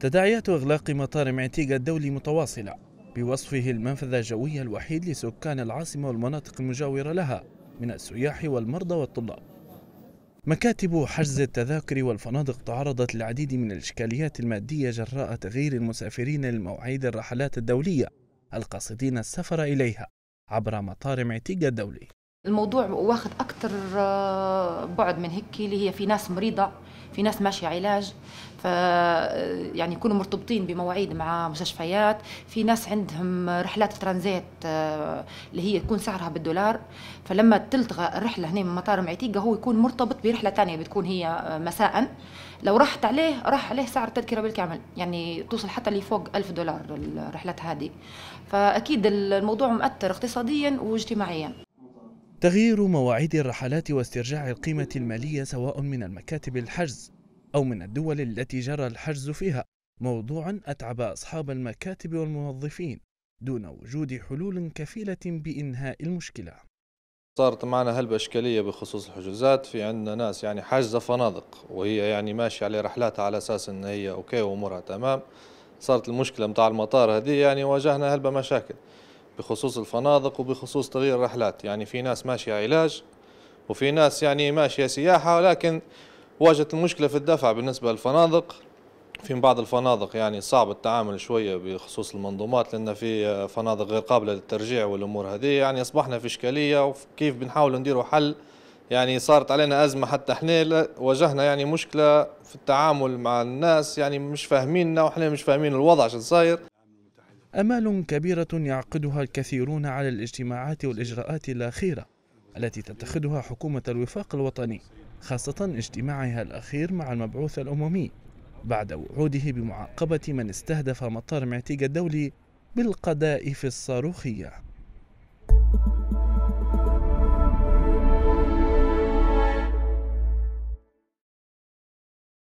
تداعيات إغلاق مطار معتيقة الدولي متواصلة بوصفه المنفذ الجوي الوحيد لسكان العاصمة والمناطق المجاورة لها من السياح والمرضى والطلاب مكاتب حجز التذاكر والفنادق تعرضت للعديد من الإشكاليات المادية جراء تغيير المسافرين لمواعيد الرحلات الدولية القاصدين السفر إليها عبر مطار معتيقة الدولي الموضوع واخذ أكثر آه، بعد من هيك اللي هي في ناس مريضة في ناس ماشيه علاج ف يعني يكونوا مرتبطين بمواعيد مع مستشفيات في ناس عندهم رحلات ترانزيت آه، اللي هي يكون سعرها بالدولار فلما تلتغى الرحله هنا من مطار معتيقه هو يكون مرتبط برحله ثانيه بتكون هي آه، مساء لو راحت عليه راح عليه سعر التذكره بالكامل يعني توصل حتى لفوق ألف دولار الرحلات هذه فاكيد الموضوع مؤثر اقتصاديا واجتماعيا تغيير مواعيد الرحلات واسترجاع القيمة المالية سواء من المكاتب الحجز أو من الدول التي جرى الحجز فيها موضوع أتعب أصحاب المكاتب والموظفين دون وجود حلول كفيلة بإنهاء المشكلة صارت معنا هلبة إشكالية بخصوص الحجوزات في عندنا ناس يعني حاجزة فنادق وهي يعني ماشية على رحلاتها على أساس أن هي أوكي وأمورها تمام صارت المشكلة متاع المطار هذه يعني واجهنا هلبة مشاكل بخصوص الفنادق وبخصوص تغيير الرحلات يعني في ناس ماشية علاج وفي ناس يعني ماشية سياحة ولكن واجهت المشكلة في الدفع بالنسبة للفنادق في بعض الفنادق يعني صعب التعامل شوية بخصوص المنظومات لأن في فنادق غير قابلة للترجيع والأمور هذه يعني أصبحنا في إشكالية وكيف بنحاول نديروا حل يعني صارت علينا أزمة حتى احنا واجهنا يعني مشكلة في التعامل مع الناس يعني مش فاهميننا وإحنا مش فاهمين الوضع شو صاير آمال كبيرة يعقدها الكثيرون على الاجتماعات والإجراءات الأخيرة التي تتخذها حكومة الوفاق الوطني خاصة اجتماعها الأخير مع المبعوث الأممي بعد وعوده بمعاقبة من استهدف مطار معتيق الدولي بالقذائف الصاروخية